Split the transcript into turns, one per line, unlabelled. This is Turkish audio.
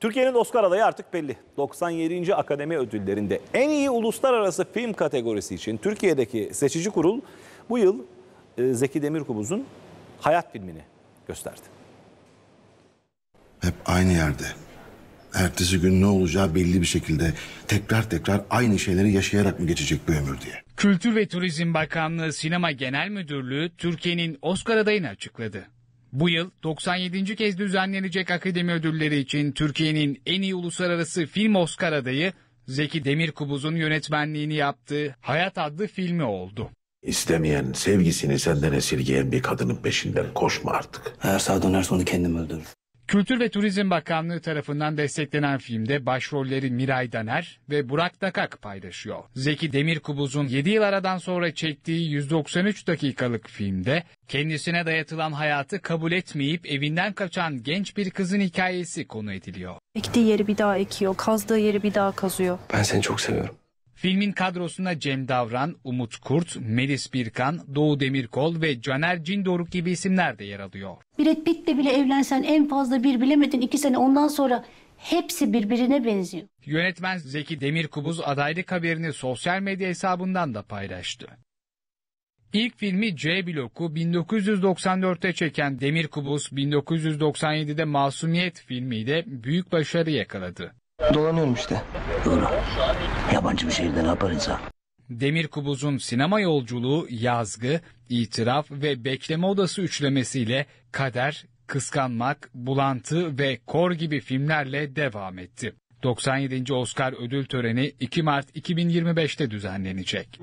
Türkiye'nin Oscar adayı artık belli. 97. Akademi Ödülleri'nde en iyi uluslararası film kategorisi için Türkiye'deki seçici kurul bu yıl e, Zeki Demirkubuz'un Hayat filmini gösterdi. Hep aynı yerde. Ertesi gün ne olacağı belli bir şekilde tekrar tekrar aynı şeyleri yaşayarak mı geçecek bu ömür diye. Kültür ve Turizm Bakanlığı Sinema Genel Müdürlüğü Türkiye'nin Oscar adayını açıkladı. Bu yıl 97. kez düzenlenecek akademi ödülleri için Türkiye'nin en iyi uluslararası film Oscar adayı Zeki Demirkubuz'un yönetmenliğini yaptığı Hayat adlı filmi oldu. İstemeyen, sevgisini senden esirgeyen bir kadının peşinden koşma artık. Eğer sağ dönerse onu kendim öldürür. Kültür ve Turizm Bakanlığı tarafından desteklenen filmde başrolleri Miray Daner ve Burak Dakak paylaşıyor. Zeki Demirkubuz'un 7 yıl aradan sonra çektiği 193 dakikalık filmde kendisine dayatılan hayatı kabul etmeyip evinden kaçan genç bir kızın hikayesi konu ediliyor. Ektiği yeri bir daha ekiyor, kazdığı yeri bir daha kazıyor. Ben seni çok seviyorum. Filmin kadrosuna Cem Davran, Umut Kurt, Melis Birkan, Doğu Demirkol ve Caner Cindoruk gibi isimler de yer alıyor. Brad Pitt'le bile evlensen en fazla bir bilemedin iki sene ondan sonra hepsi birbirine benziyor. Yönetmen Zeki Demirkubuz adaylık haberini sosyal medya hesabından da paylaştı. İlk filmi C bloku 1994'te çeken Demirkubuz 1997'de Masumiyet filmiyle büyük başarı yakaladı. Dolanıyorum işte. Doğru. Yabancı bir şehirde ne yapar insan? Demir Kubuz'un sinema yolculuğu yazgı, itiraf ve bekleme odası üçlemesiyle kader, kıskanmak, bulantı ve kor gibi filmlerle devam etti. 97. Oscar ödül töreni 2 Mart 2025'te düzenlenecek.